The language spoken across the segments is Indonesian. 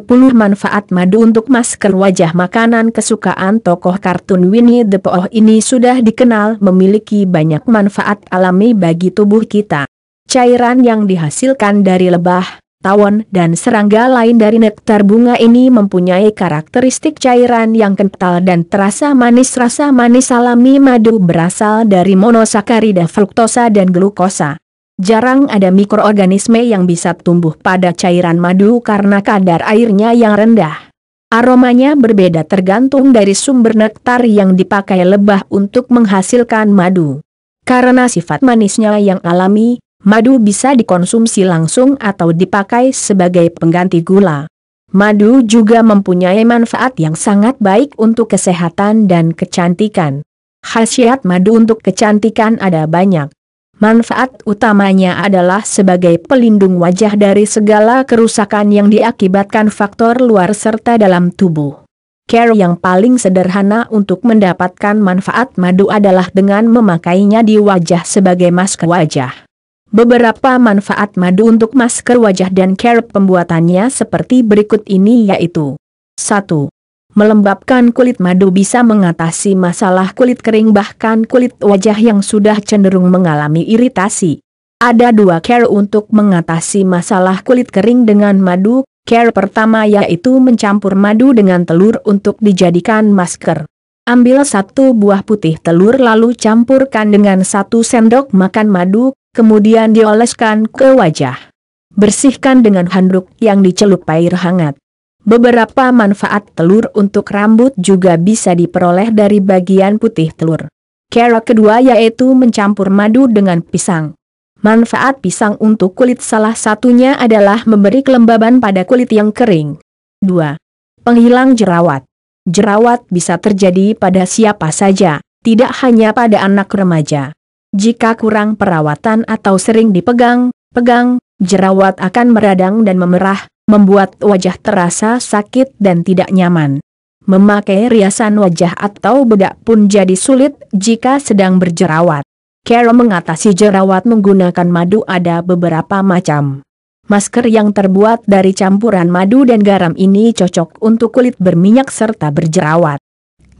10 manfaat madu untuk masker wajah makanan kesukaan tokoh kartun Winnie the Pooh ini sudah dikenal memiliki banyak manfaat alami bagi tubuh kita. Cairan yang dihasilkan dari lebah, tawon dan serangga lain dari nektar bunga ini mempunyai karakteristik cairan yang kental dan terasa manis. Rasa manis alami madu berasal dari monosakarida fruktosa dan glukosa. Jarang ada mikroorganisme yang bisa tumbuh pada cairan madu karena kadar airnya yang rendah. Aromanya berbeda tergantung dari sumber nektar yang dipakai lebah untuk menghasilkan madu. Karena sifat manisnya yang alami, madu bisa dikonsumsi langsung atau dipakai sebagai pengganti gula. Madu juga mempunyai manfaat yang sangat baik untuk kesehatan dan kecantikan. Khasiat madu untuk kecantikan ada banyak. Manfaat utamanya adalah sebagai pelindung wajah dari segala kerusakan yang diakibatkan faktor luar serta dalam tubuh. Care yang paling sederhana untuk mendapatkan manfaat madu adalah dengan memakainya di wajah sebagai masker wajah. Beberapa manfaat madu untuk masker wajah dan care pembuatannya seperti berikut ini yaitu 1. Melembabkan kulit madu bisa mengatasi masalah kulit kering bahkan kulit wajah yang sudah cenderung mengalami iritasi. Ada dua care untuk mengatasi masalah kulit kering dengan madu, care pertama yaitu mencampur madu dengan telur untuk dijadikan masker. Ambil satu buah putih telur lalu campurkan dengan satu sendok makan madu, kemudian dioleskan ke wajah. Bersihkan dengan handuk yang dicelup air hangat. Beberapa manfaat telur untuk rambut juga bisa diperoleh dari bagian putih telur. Cara kedua yaitu mencampur madu dengan pisang. Manfaat pisang untuk kulit salah satunya adalah memberi kelembaban pada kulit yang kering. 2. Penghilang jerawat. Jerawat bisa terjadi pada siapa saja, tidak hanya pada anak remaja. Jika kurang perawatan atau sering dipegang, pegang, jerawat akan meradang dan memerah, membuat wajah terasa sakit dan tidak nyaman. Memakai riasan wajah atau bedak pun jadi sulit jika sedang berjerawat. Cara mengatasi jerawat menggunakan madu ada beberapa macam. Masker yang terbuat dari campuran madu dan garam ini cocok untuk kulit berminyak serta berjerawat.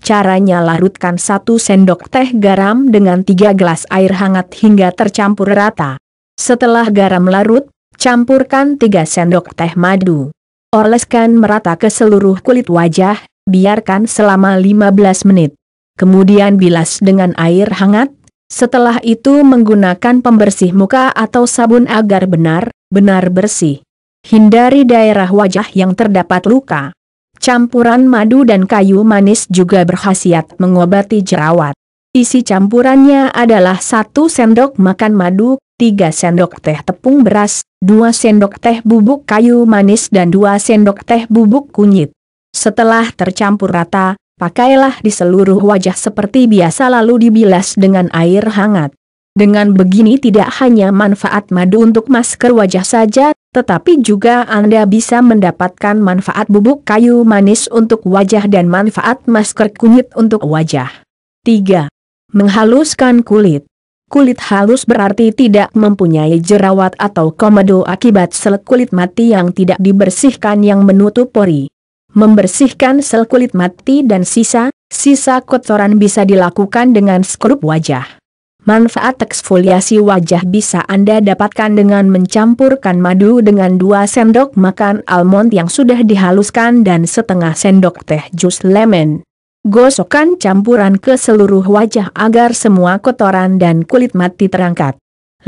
Caranya larutkan 1 sendok teh garam dengan 3 gelas air hangat hingga tercampur rata. Setelah garam larut, Campurkan 3 sendok teh madu. Oleskan merata ke seluruh kulit wajah, biarkan selama 15 menit. Kemudian bilas dengan air hangat, setelah itu menggunakan pembersih muka atau sabun agar benar-benar bersih. Hindari daerah wajah yang terdapat luka. Campuran madu dan kayu manis juga berkhasiat mengobati jerawat. Isi campurannya adalah 1 sendok makan madu, 3 sendok teh tepung beras, dua sendok teh bubuk kayu manis dan dua sendok teh bubuk kunyit. Setelah tercampur rata, pakailah di seluruh wajah seperti biasa lalu dibilas dengan air hangat. Dengan begini tidak hanya manfaat madu untuk masker wajah saja, tetapi juga Anda bisa mendapatkan manfaat bubuk kayu manis untuk wajah dan manfaat masker kunyit untuk wajah. 3. Menghaluskan kulit Kulit halus berarti tidak mempunyai jerawat atau komedo akibat sel kulit mati yang tidak dibersihkan yang menutup pori. Membersihkan sel kulit mati dan sisa, sisa kotoran bisa dilakukan dengan skrup wajah. Manfaat eksfoliasi wajah bisa Anda dapatkan dengan mencampurkan madu dengan 2 sendok makan almond yang sudah dihaluskan dan setengah sendok teh jus lemon. Gosokan campuran ke seluruh wajah agar semua kotoran dan kulit mati terangkat.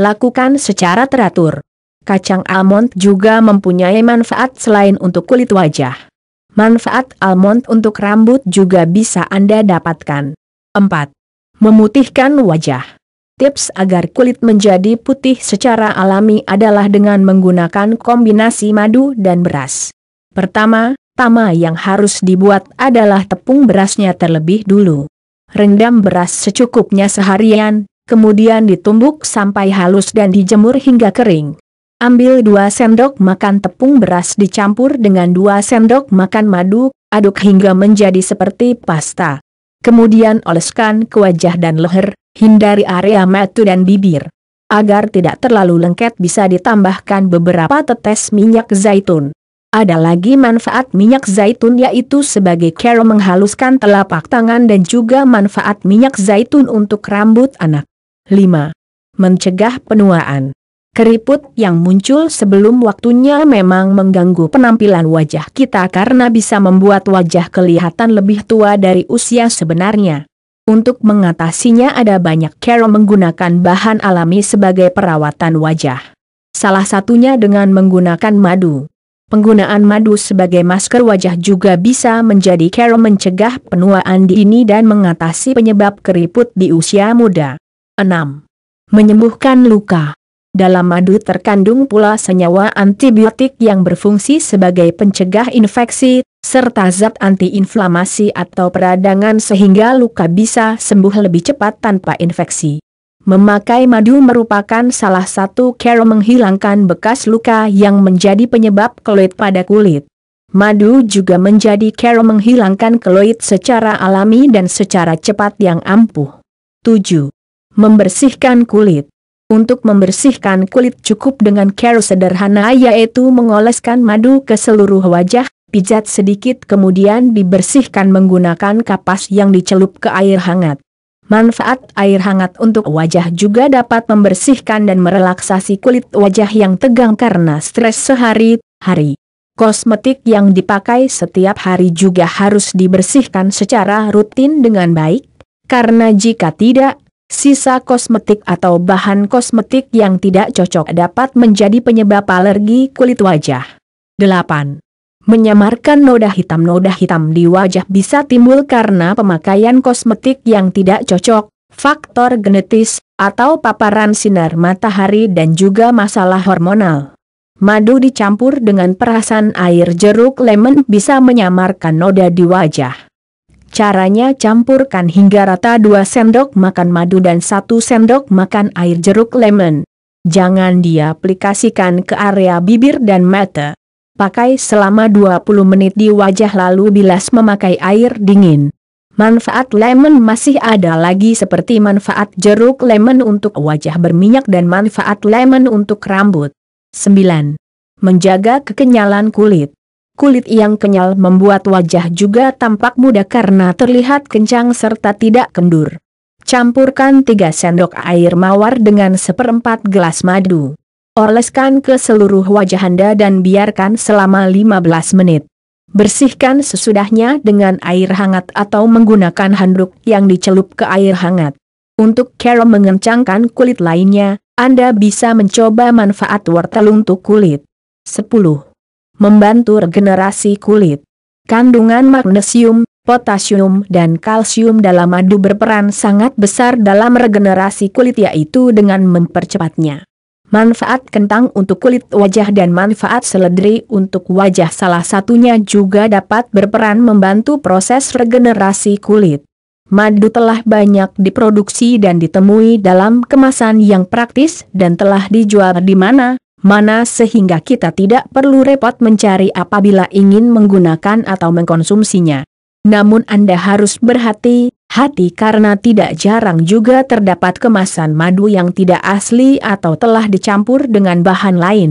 Lakukan secara teratur. Kacang almond juga mempunyai manfaat selain untuk kulit wajah. Manfaat almond untuk rambut juga bisa Anda dapatkan. 4. Memutihkan wajah. Tips agar kulit menjadi putih secara alami adalah dengan menggunakan kombinasi madu dan beras. Pertama, pertama yang harus dibuat adalah tepung berasnya terlebih dulu. Rendam beras secukupnya seharian, kemudian ditumbuk sampai halus dan dijemur hingga kering. Ambil 2 sendok makan tepung beras dicampur dengan 2 sendok makan madu, aduk hingga menjadi seperti pasta. Kemudian oleskan ke wajah dan leher, hindari area mata dan bibir. Agar tidak terlalu lengket bisa ditambahkan beberapa tetes minyak zaitun. Ada lagi manfaat minyak zaitun yaitu sebagai care menghaluskan telapak tangan dan juga manfaat minyak zaitun untuk rambut anak. 5. Mencegah penuaan. Keriput yang muncul sebelum waktunya memang mengganggu penampilan wajah kita karena bisa membuat wajah kelihatan lebih tua dari usia sebenarnya. Untuk mengatasinya ada banyak care menggunakan bahan alami sebagai perawatan wajah. Salah satunya dengan menggunakan madu. Penggunaan madu sebagai masker wajah juga bisa menjadi cara mencegah penuaan dini dan mengatasi penyebab keriput di usia muda. 6. Menyembuhkan luka. Dalam madu terkandung pula senyawa antibiotik yang berfungsi sebagai pencegah infeksi, serta zat antiinflamasi atau peradangan sehingga luka bisa sembuh lebih cepat tanpa infeksi. Memakai madu merupakan salah satu cara menghilangkan bekas luka yang menjadi penyebab keloid pada kulit. Madu juga menjadi cara menghilangkan keloid secara alami dan secara cepat yang ampuh. 7. Membersihkan kulit Untuk membersihkan kulit cukup dengan cara sederhana yaitu mengoleskan madu ke seluruh wajah, pijat sedikit kemudian dibersihkan menggunakan kapas yang dicelup ke air hangat. Manfaat air hangat untuk wajah juga dapat membersihkan dan merelaksasi kulit wajah yang tegang karena stres sehari-hari. Kosmetik yang dipakai setiap hari juga harus dibersihkan secara rutin dengan baik, karena jika tidak, sisa kosmetik atau bahan kosmetik yang tidak cocok dapat menjadi penyebab alergi kulit wajah. 8. Menyamarkan noda hitam Noda hitam di wajah bisa timbul karena pemakaian kosmetik yang tidak cocok, faktor genetis, atau paparan sinar matahari dan juga masalah hormonal. Madu dicampur dengan perasan air jeruk lemon bisa menyamarkan noda di wajah. Caranya campurkan hingga rata 2 sendok makan madu dan 1 sendok makan air jeruk lemon. Jangan diaplikasikan ke area bibir dan mata. Pakai selama 20 menit di wajah lalu bilas memakai air dingin. Manfaat lemon masih ada lagi seperti manfaat jeruk lemon untuk wajah berminyak dan manfaat lemon untuk rambut. 9. Menjaga kekenyalan kulit. Kulit yang kenyal membuat wajah juga tampak muda karena terlihat kencang serta tidak kendur. Campurkan 3 sendok air mawar dengan seperempat gelas madu. Oleskan ke seluruh wajah Anda dan biarkan selama 15 menit. Bersihkan sesudahnya dengan air hangat atau menggunakan handuk yang dicelup ke air hangat. Untuk cara mengencangkan kulit lainnya, Anda bisa mencoba manfaat wortel untuk kulit. 10. Membantu regenerasi kulit. Kandungan magnesium, potasium dan kalsium dalam madu berperan sangat besar dalam regenerasi kulit yaitu dengan mempercepatnya. Manfaat kentang untuk kulit wajah dan manfaat seledri untuk wajah salah satunya juga dapat berperan membantu proses regenerasi kulit. Madu telah banyak diproduksi dan ditemui dalam kemasan yang praktis dan telah dijual di mana, mana sehingga kita tidak perlu repot mencari apabila ingin menggunakan atau mengkonsumsinya. Namun Anda harus berhati hati karena tidak jarang juga terdapat kemasan madu yang tidak asli atau telah dicampur dengan bahan lain.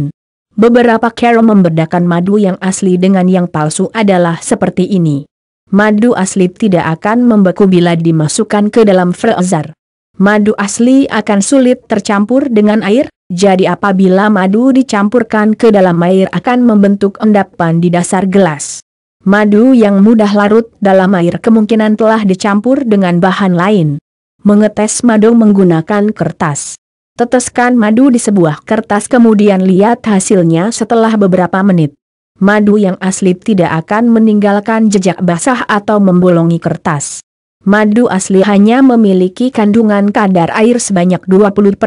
Beberapa cara membedakan madu yang asli dengan yang palsu adalah seperti ini. Madu asli tidak akan membeku bila dimasukkan ke dalam freezer. Madu asli akan sulit tercampur dengan air, jadi apabila madu dicampurkan ke dalam air akan membentuk endapan di dasar gelas. Madu yang mudah larut dalam air kemungkinan telah dicampur dengan bahan lain. Mengetes madu menggunakan kertas. Teteskan madu di sebuah kertas kemudian lihat hasilnya setelah beberapa menit. Madu yang asli tidak akan meninggalkan jejak basah atau membolongi kertas. Madu asli hanya memiliki kandungan kadar air sebanyak 20%,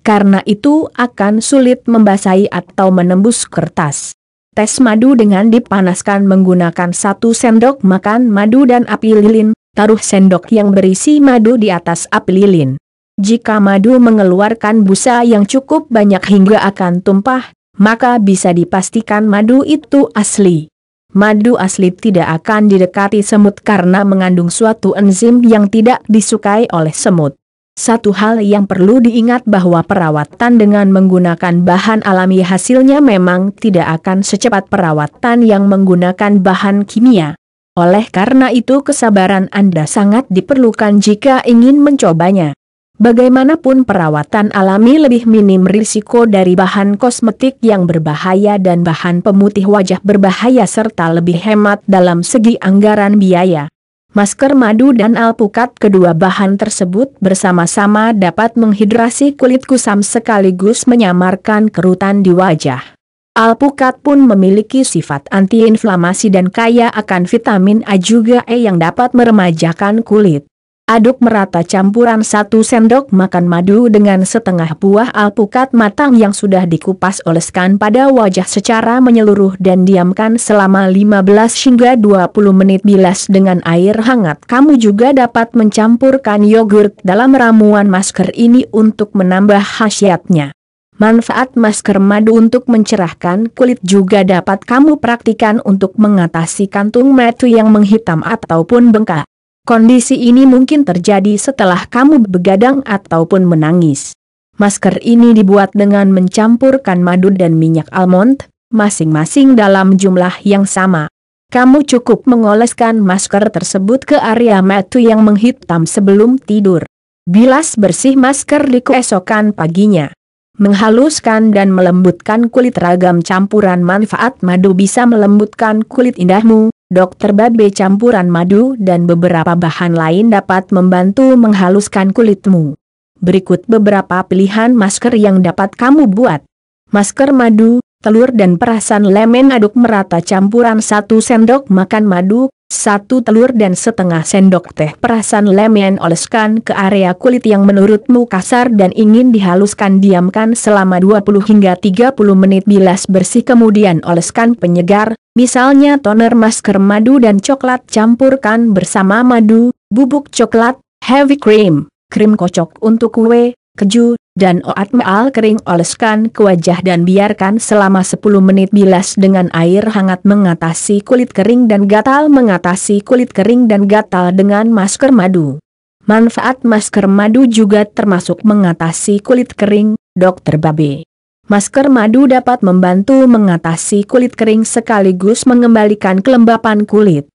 karena itu akan sulit membasahi atau menembus kertas. Tes madu dengan dipanaskan menggunakan satu sendok makan madu dan api lilin, taruh sendok yang berisi madu di atas api lilin. Jika madu mengeluarkan busa yang cukup banyak hingga akan tumpah, maka bisa dipastikan madu itu asli. Madu asli tidak akan didekati semut karena mengandung suatu enzim yang tidak disukai oleh semut. Satu hal yang perlu diingat bahwa perawatan dengan menggunakan bahan alami hasilnya memang tidak akan secepat perawatan yang menggunakan bahan kimia. Oleh karena itu kesabaran Anda sangat diperlukan jika ingin mencobanya. Bagaimanapun perawatan alami lebih minim risiko dari bahan kosmetik yang berbahaya dan bahan pemutih wajah berbahaya serta lebih hemat dalam segi anggaran biaya. Masker madu dan alpukat kedua bahan tersebut bersama-sama dapat menghidrasi kulit kusam sekaligus menyamarkan kerutan di wajah. Alpukat pun memiliki sifat antiinflamasi dan kaya akan vitamin A juga E yang dapat meremajakan kulit. Aduk merata campuran satu sendok makan madu dengan setengah buah alpukat matang yang sudah dikupas oleskan pada wajah secara menyeluruh dan diamkan selama 15 hingga 20 menit bilas dengan air hangat. Kamu juga dapat mencampurkan yogurt dalam ramuan masker ini untuk menambah khasiatnya. Manfaat masker madu untuk mencerahkan kulit juga dapat kamu praktikan untuk mengatasi kantung mata yang menghitam ataupun bengkak. Kondisi ini mungkin terjadi setelah kamu begadang ataupun menangis. Masker ini dibuat dengan mencampurkan madu dan minyak almond, masing-masing dalam jumlah yang sama. Kamu cukup mengoleskan masker tersebut ke area mata yang menghitam sebelum tidur. Bilas bersih masker di keesokan paginya. Menghaluskan dan melembutkan kulit ragam campuran manfaat madu bisa melembutkan kulit indahmu, dokter babe campuran madu dan beberapa bahan lain dapat membantu menghaluskan kulitmu. Berikut beberapa pilihan masker yang dapat kamu buat. Masker madu, telur dan perasan lemon aduk merata campuran 1 sendok makan madu, satu telur dan setengah sendok teh perasan lemen oleskan ke area kulit yang menurutmu kasar dan ingin dihaluskan diamkan selama 20 hingga 30 menit bilas bersih kemudian oleskan penyegar, misalnya toner masker madu dan coklat campurkan bersama madu, bubuk coklat, heavy cream, krim kocok untuk kue, keju, dan oat maal kering oleskan ke wajah dan biarkan selama 10 menit bilas dengan air hangat mengatasi kulit kering dan gatal mengatasi kulit kering dan gatal dengan masker madu. Manfaat masker madu juga termasuk mengatasi kulit kering, Dr. Babe. Masker madu dapat membantu mengatasi kulit kering sekaligus mengembalikan kelembapan kulit.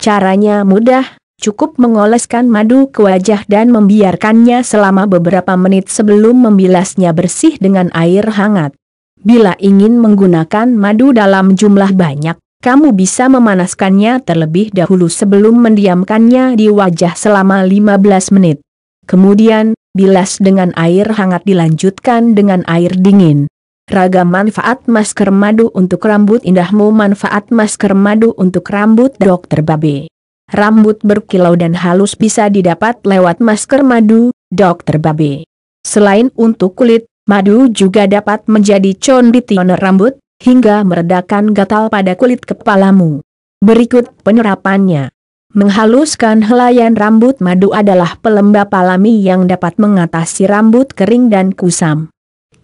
Caranya mudah, Cukup mengoleskan madu ke wajah dan membiarkannya selama beberapa menit sebelum membilasnya bersih dengan air hangat. Bila ingin menggunakan madu dalam jumlah banyak, kamu bisa memanaskannya terlebih dahulu sebelum mendiamkannya di wajah selama 15 menit. Kemudian, bilas dengan air hangat dilanjutkan dengan air dingin. Ragam manfaat masker madu untuk rambut indahmu Manfaat masker madu untuk rambut Dokter Babe rambut berkilau dan halus bisa didapat lewat masker madu, dokter Babe. Selain untuk kulit, madu juga dapat menjadi conditioner rambut, hingga meredakan gatal pada kulit kepalamu. Berikut penerapannya. Menghaluskan helaian rambut madu adalah pelembab alami yang dapat mengatasi rambut kering dan kusam.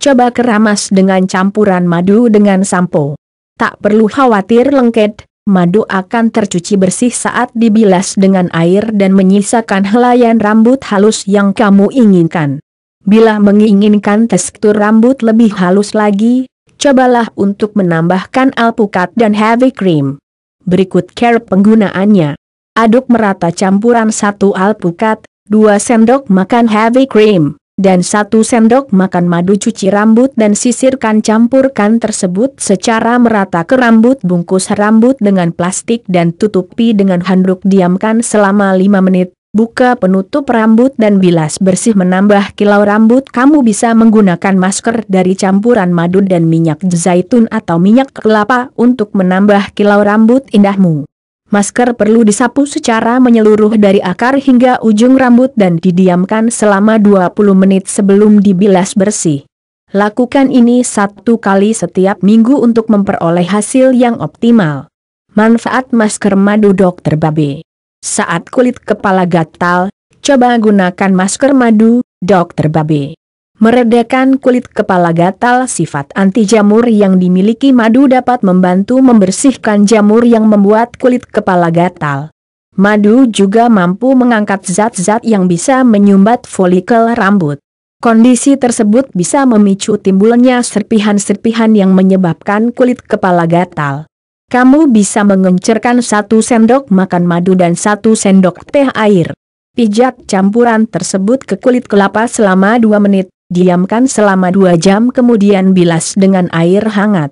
Coba keramas dengan campuran madu dengan sampo. Tak perlu khawatir lengket, madu akan tercuci bersih saat dibilas dengan air dan menyisakan helaian rambut halus yang kamu inginkan. Bila menginginkan tekstur rambut lebih halus lagi, cobalah untuk menambahkan alpukat dan heavy cream. Berikut care penggunaannya. Aduk merata campuran 1 alpukat, 2 sendok makan heavy cream, dan satu sendok makan madu cuci rambut dan sisirkan campurkan tersebut secara merata ke rambut bungkus rambut dengan plastik dan tutupi dengan handuk diamkan selama 5 menit, buka penutup rambut dan bilas bersih menambah kilau rambut kamu bisa menggunakan masker dari campuran madu dan minyak zaitun atau minyak kelapa untuk menambah kilau rambut indahmu. Masker perlu disapu secara menyeluruh dari akar hingga ujung rambut dan didiamkan selama 20 menit sebelum dibilas bersih. Lakukan ini satu kali setiap minggu untuk memperoleh hasil yang optimal. Manfaat masker madu dokter Babe Saat kulit kepala gatal, coba gunakan masker madu, dokter Babe. Meredakan kulit kepala gatal sifat anti jamur yang dimiliki madu dapat membantu membersihkan jamur yang membuat kulit kepala gatal. Madu juga mampu mengangkat zat-zat yang bisa menyumbat folikel rambut. Kondisi tersebut bisa memicu timbulnya serpihan-serpihan yang menyebabkan kulit kepala gatal. Kamu bisa mengencerkan satu sendok makan madu dan satu sendok teh air. Pijat campuran tersebut ke kulit kelapa selama 2 menit. Diamkan selama dua jam kemudian bilas dengan air hangat.